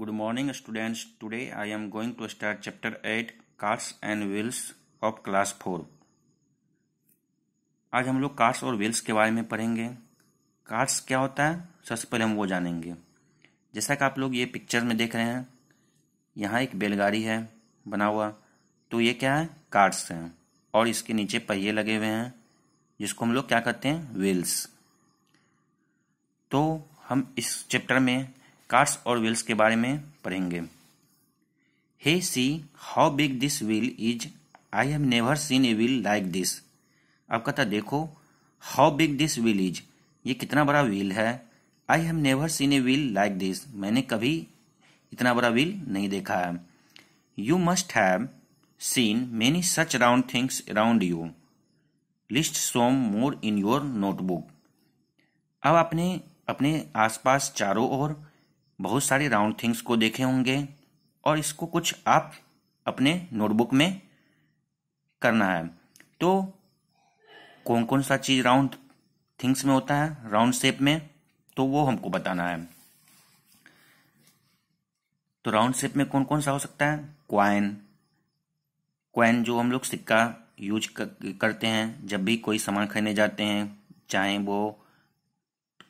Good morning students today I am going to start chapter eight cars and wheels of class four आज हम लोग cars और wheels के बारे में पढ़ेंगे कार्स क्या होता है सबसे पहले हम वो जानेंगे जैसा कि आप लोग ये पिक्चर में देख रहे हैं यहाँ एक बैलगाड़ी है बना हुआ तो ये क्या है कार्स हैं और इसके नीचे पहिए लगे हुए हैं जिसको हम लोग क्या कहते हैं व्हील्स तो हम इस चैप्टर में कार्ड्स और व्हील्स के बारे में पढ़ेंगे hey see how big this wheel is I have never seen a wheel like this अब कहता देखो how big this wheel is ये कितना बड़ा व्हील है I have never seen a wheel like this मैंने कभी इतना बड़ा व्हील नहीं देखा है you must have seen many such round things around you list some more in your notebook अब आपने अपने आसपास चारों ओर बहुत सारे राउंड थिंग्स को देखे होंगे और इसको कुछ आप अपने नोटबुक में करना है तो कौन कौन सा चीज़ राउंड थिंग्स में होता है राउंड शेप में तो वो हमको बताना है तो राउंड शेप में कौन कौन सा हो सकता है क्वाइन क्वाइन जो हम लोग सिक्का यूज करते हैं जब भी कोई सामान खरीदने जाते हैं चाहे वो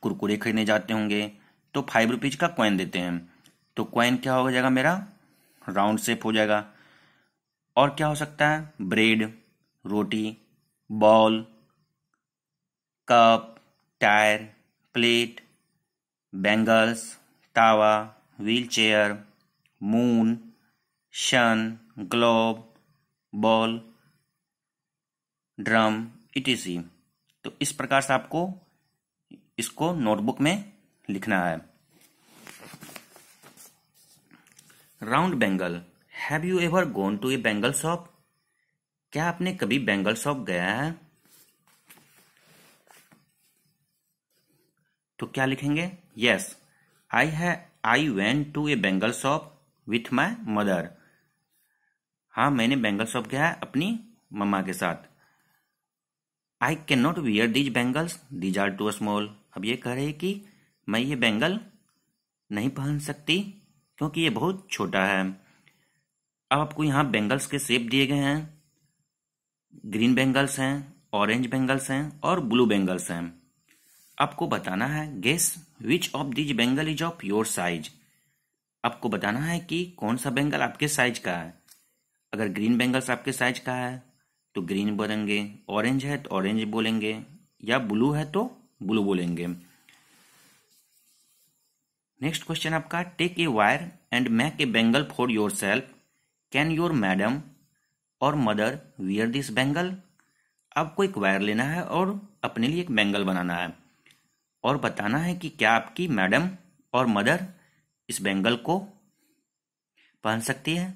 कुरकुरे खरीदने जाते होंगे तो फाइव रुपीज का कॉइन देते हैं तो कॉइन क्या हो जाएगा मेरा राउंड शेप हो जाएगा और क्या हो सकता है ब्रेड रोटी ball cup tyre plate bangles तावा wheel chair moon sun globe ball drum etc तो इस प्रकार से आपको इसको नोटबुक में लिखना है round bangle have you ever gone to a bangle shop क्या आपने कभी बेंगल शॉप गया है तो क्या लिखेंगे यस आई है I went to a bangle shop with my mother हाँ मैंने बेंगल शॉप गया है अपनी मम्मा के साथ I can not wear these bangles these are too small अब ये कह रहे कि मैं ये बैंगल नहीं पहन सकती क्योंकि ये बहुत छोटा है अब आपको यहाँ बैंगल्स के सेप दिए गए हैं ग्रीन बैंगल्स हैं ऑरेंज बैंगल्स हैं और ब्लू बैंगल्स हैं आपको बताना है guess which of these bangle is of your size आपको बताना है कि कौन सा बैंगल आपके साइज का है अगर ग्रीन बैंगल्स आपके साइज का है तो ग्रीन बोलेंगे ऑरेंज है तो ऑरेंज बोलेंगे या ब्लू है तो ब्लू बोलेंगे नेक्स्ट क्वेश्चन आपका take a wire and make a bangle for yourself can your madam और मदर वियर दिस बैंगल आपको एक वायर लेना है और अपने लिए एक बैंगल बनाना है और बताना है कि क्या आपकी मैडम और मदर इस बैंगल को पहन सकती है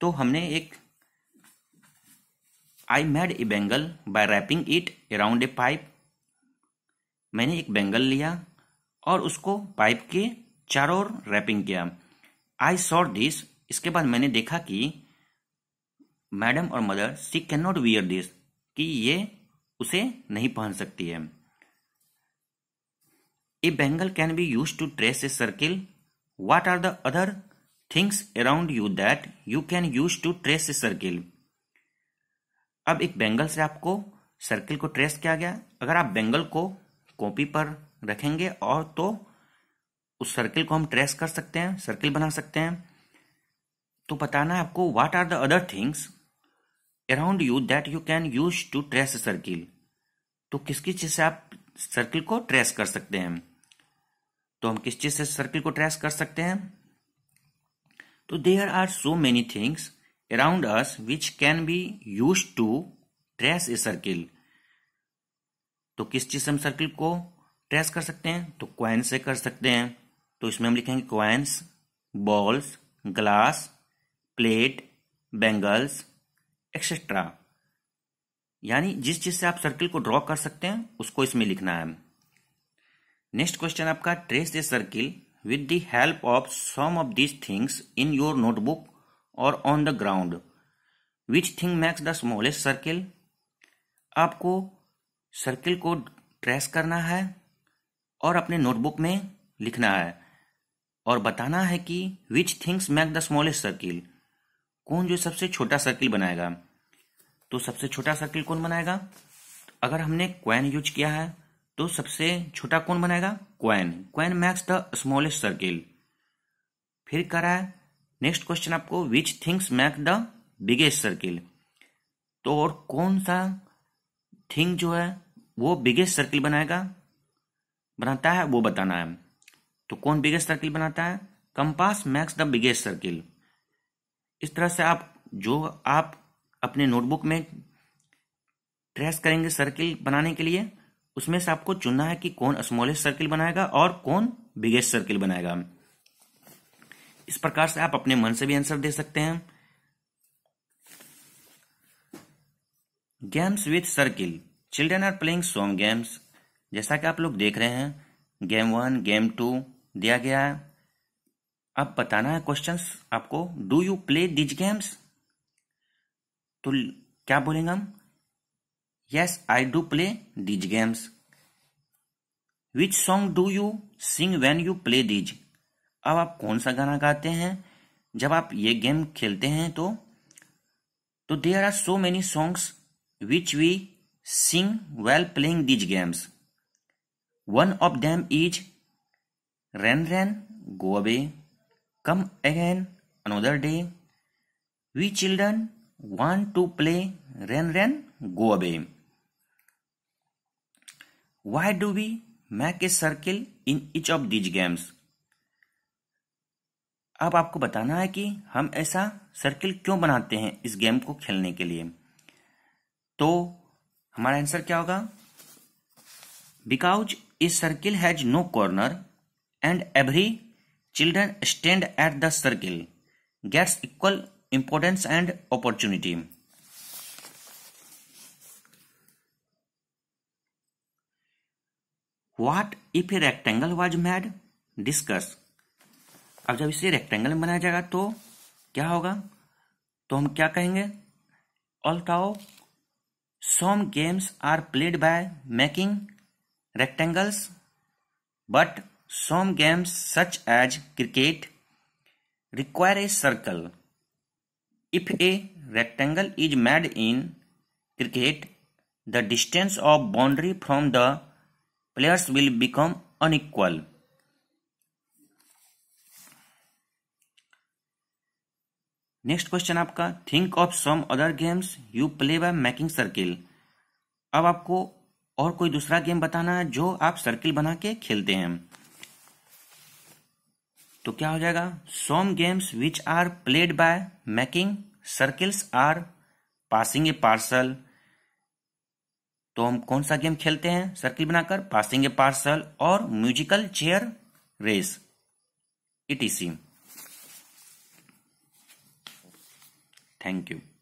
तो हमने एक I made a bangle by wrapping it around a pipe मैंने एक बैंगल लिया और उसको पाइप के चारों ओर रैपिंग किया आई सॉ दिस इसके बाद मैंने देखा कि मैडम और mother she can not wear this कि ये उसे नहीं पहन सकती है a bangle can be use to trace a circle what are the other things around you that you can use to trace a circle अब एक बेंगल से आपको सर्किल को ट्रेस किया गया अगर आप बैंगल को कॉपी पर रखेंगे और तो उस सर्किल को हम ट्रेस कर सकते हैं सर्किल बना सकते हैं तो बताना है आपको what are the other things around you that you can use to trace circle तो किस किस चीज से आप सर्किल को ट्रेस कर सकते हैं तो हम किस चीज से सर्किल को ट्रेस कर सकते हैं तो there are so many things around us which can be use to trace a circle तो किस चीज से हम सर्किल को ट्रेस कर सकते हैं तो क्वाइन से कर सकते हैं तो इसमें हम लिखेंगे coins balls glass plate bangles etcetera यानी जिस चीज से आप सर्किल को ड्रॉ कर सकते हैं उसको इसमें लिखना है नेक्स्ट क्वेश्चन आपका trace the circle with the help of some of this things in your notebook और on the ground which thing makes the smallest circle आपको सर्किल को ट्रेस करना है और अपने नोटबुक में लिखना है और बताना है कि which things make the smallest circle कौन जो सबसे छोटा सर्किल बनाएगा तो सबसे छोटा सर्किल कौन बनाएगा अगर हमने क्वैन यूज किया है तो सबसे छोटा कौन बनाएगा coin coin makes the smallest circle फिर करा रहा है नेक्स्ट क्वेश्चन आपको which things make the biggest circle तो और कौन सा थिंग जो है वो बिगेस्ट सर्किल बनाएगा बनाता है वो बताना है तो कौन बिगेस्ट सर्किल बनाता है compass makes the biggest circle इस तरह से आप जो आप अपने नोटबुक में ट्रेस करेंगे सर्किल बनाने के लिए उसमें से आपको चुनना है कि कौन स्मॉलेस्ट सर्किल बनाएगा और कौन बिगेस्ट सर्किल बनाएगा इस प्रकार से आप अपने मन से भी आंसर दे सकते हैं games with circle children are playing song games जैसा कि आप लोग देख रहे हैं गेम वन गेम टू दिया गया है अब बताना है क्वेश्चंस आपको do you play these games तो क्या बोलेंगे हम yes I do play these games which song do you sing when you play these अब आप कौन सा गाना गाते हैं जब आप ये गेम खेलते हैं तो तो there are so many songs which we sing while playing these games one of them is rain rain go away come again another day we children want to play rain rain go away why do we make a circle in each of these games अब आपको बताना है कि हम ऐसा circle क्यों बनाते हैं इस गेम को खेलने के लिए तो हमारा आंसर क्या होगा because a circle has no corner and every children stand at the circle gets equal importance and opportunity what if a rectangle was made discuss अब जब इसे रेक्टेंगल में बनाया जाएगा तो क्या होगा तो हम क्या कहेंगे although some games are played by making rectangles, but some games such as cricket require a circle. If a rectangle is made in cricket, the distance of boundary from the players will become unequal. Next question आपका think of some other games you play by making circle अब आपको और कोई दूसरा game बताना जो आप circle बना के खेलते हैं तो क्या हो जाएगा some games which are played by making circles are passing a parcel तो हम कौन सा गेम खेलते हैं सर्किल बनाकर पासिंग ए पार्सल और musical chair race it is see thank you